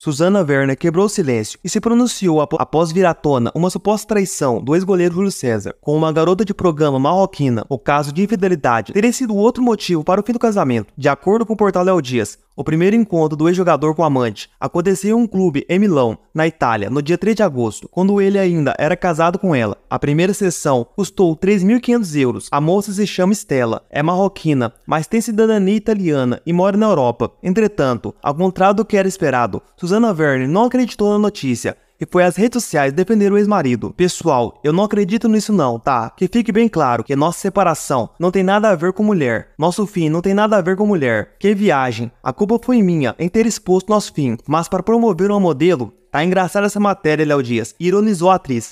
Susana Werner quebrou o silêncio e se pronunciou ap após vir à tona uma suposta traição do ex-goleiro Júlio César com uma garota de programa marroquina. O caso de infidelidade teria sido outro motivo para o fim do casamento. De acordo com o portal Léo Dias, o primeiro encontro do ex-jogador com a amante aconteceu em um clube em Milão, na Itália, no dia 3 de agosto, quando ele ainda era casado com ela. A primeira sessão custou 3.500 euros. A moça se chama Stella, é marroquina, mas tem cidadania italiana e mora na Europa. Entretanto, ao contrário do que era esperado, Susana Verne não acreditou na notícia e foi às redes sociais defender o ex-marido. Pessoal, eu não acredito nisso não, tá? Que fique bem claro que nossa separação não tem nada a ver com mulher. Nosso fim não tem nada a ver com mulher. Que viagem. A culpa foi minha em ter exposto nosso fim, mas para promover uma modelo Tá engraçada essa matéria, Léo Dias. Ironizou a atriz.